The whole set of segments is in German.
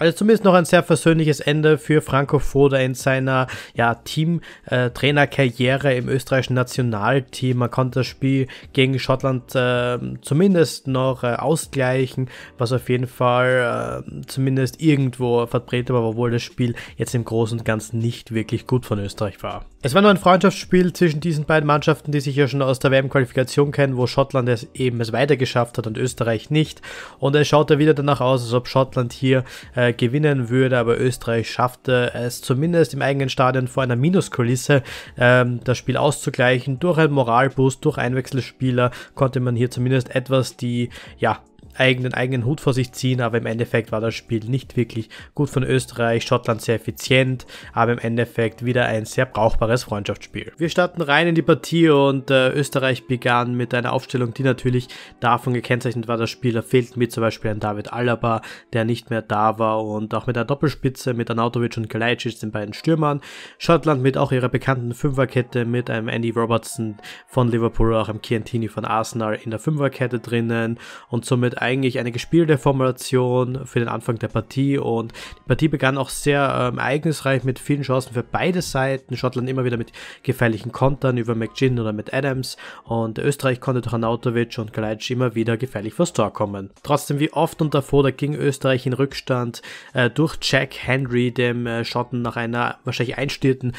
Also zumindest noch ein sehr versöhnliches Ende für Franco Foda in seiner ja, Team-Trainerkarriere äh, im österreichischen Nationalteam. Man konnte das Spiel gegen Schottland äh, zumindest noch äh, ausgleichen, was auf jeden Fall ähm, zumindest irgendwo vertreten war, obwohl das Spiel jetzt im Großen und Ganzen nicht wirklich gut von Österreich war. Es war nur ein Freundschaftsspiel zwischen diesen beiden Mannschaften, die sich ja schon aus der WM-Qualifikation kennen, wo Schottland es eben es weitergeschafft hat und Österreich nicht. Und es schaute wieder danach aus, als ob Schottland hier äh, gewinnen würde, aber Österreich schaffte es zumindest im eigenen Stadion vor einer Minuskulisse ähm, das Spiel auszugleichen. Durch einen Moralboost, durch Einwechselspieler konnte man hier zumindest etwas die ja, eigenen, eigenen Hut vor sich ziehen, aber im Endeffekt war das Spiel nicht wirklich gut von Österreich, Schottland sehr effizient, aber im Endeffekt wieder ein sehr brauchbares Freundschaftsspiel. Wir starten rein in die Partie und äh, Österreich begann mit einer Aufstellung, die natürlich davon gekennzeichnet war, dass Spieler fehlten, wie zum Beispiel ein David Alaba, der nicht mehr da war und auch mit einer Doppelspitze mit Anautovic und Kalajdzic, den beiden Stürmern. Schottland mit auch ihrer bekannten Fünferkette mit einem Andy Robertson von Liverpool, auch einem Chiantini von Arsenal in der Fünferkette drinnen und somit eigentlich eine gespielte Formation für den Anfang der Partie und die Partie begann auch sehr ähm, ereignisreich mit vielen Chancen für beide Seiten. Schottland immer wieder mit gefährlichen Kontern über McGinn oder mit Adams und Österreich konnte durch Anautovic und Galeitsch immer wieder gefährlich vors Tor kommen. Trotzdem wie oft und davor, da ging Österreich in Rückstand äh, durch Jack Henry, dem äh, Schotten nach einer wahrscheinlich einstierten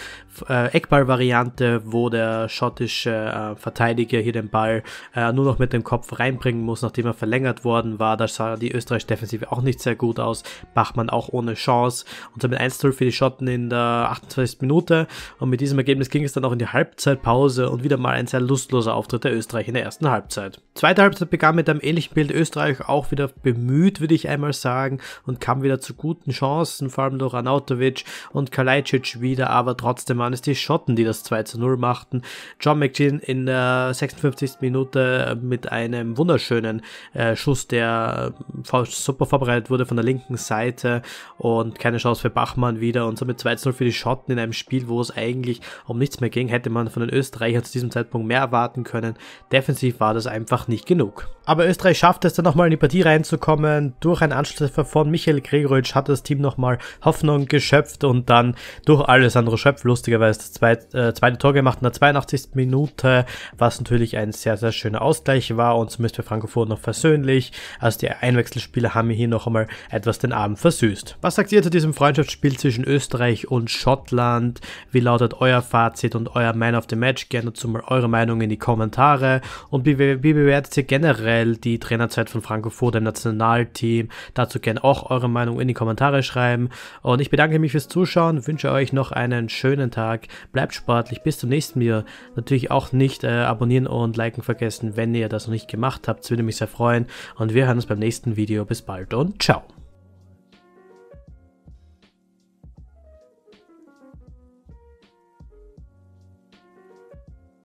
äh, Eckball-Variante, wo der schottische äh, Verteidiger hier den Ball äh, nur noch mit dem Kopf reinbringen muss, nachdem er verlängert wurde worden war. Da sah die österreichische Defensive auch nicht sehr gut aus. Bachmann auch ohne Chance. Und damit 1-0 für die Schotten in der 28. Minute. Und mit diesem Ergebnis ging es dann auch in die Halbzeitpause und wieder mal ein sehr lustloser Auftritt der Österreich in der ersten Halbzeit. Zweite Halbzeit begann mit einem ähnlichen Bild. Österreich auch wieder bemüht, würde ich einmal sagen, und kam wieder zu guten Chancen, vor allem durch Anautovic und Kalajdzic wieder, aber trotzdem waren es die Schotten, die das 2 zu 0 machten. John McGinn in der 56. Minute mit einem wunderschönen äh, Schuss Schuss, der ähm, super vorbereitet wurde von der linken Seite und keine Chance für Bachmann wieder und somit 2-0 für die Schotten in einem Spiel, wo es eigentlich um nichts mehr ging, hätte man von den Österreichern zu diesem Zeitpunkt mehr erwarten können. Defensiv war das einfach nicht genug. Aber Österreich schafft es dann nochmal in die Partie reinzukommen. Durch einen Anschlusstreffer von Michael Gregoritsch hat das Team nochmal Hoffnung geschöpft und dann durch Alessandro Schöpf lustigerweise das zweite, äh, zweite Tor gemacht in der 82. Minute, was natürlich ein sehr, sehr schöner Ausgleich war und zumindest für Frankfurt noch versöhnlich. Also die Einwechselspieler haben hier noch einmal etwas den Abend versüßt. Was sagt ihr zu diesem Freundschaftsspiel zwischen Österreich und Schottland? Wie lautet euer Fazit und euer Man of the Match? Gerne dazu mal eure Meinung in die Kommentare und wie, wie bewertet ihr generell generell die Trainerzeit von Franco vor dem Nationalteam. Dazu gerne auch eure Meinung in die Kommentare schreiben. Und ich bedanke mich fürs Zuschauen, wünsche euch noch einen schönen Tag. Bleibt sportlich, bis zum nächsten Video. Natürlich auch nicht äh, abonnieren und liken vergessen, wenn ihr das noch nicht gemacht habt. Das würde mich sehr freuen. Und wir hören uns beim nächsten Video. Bis bald und ciao.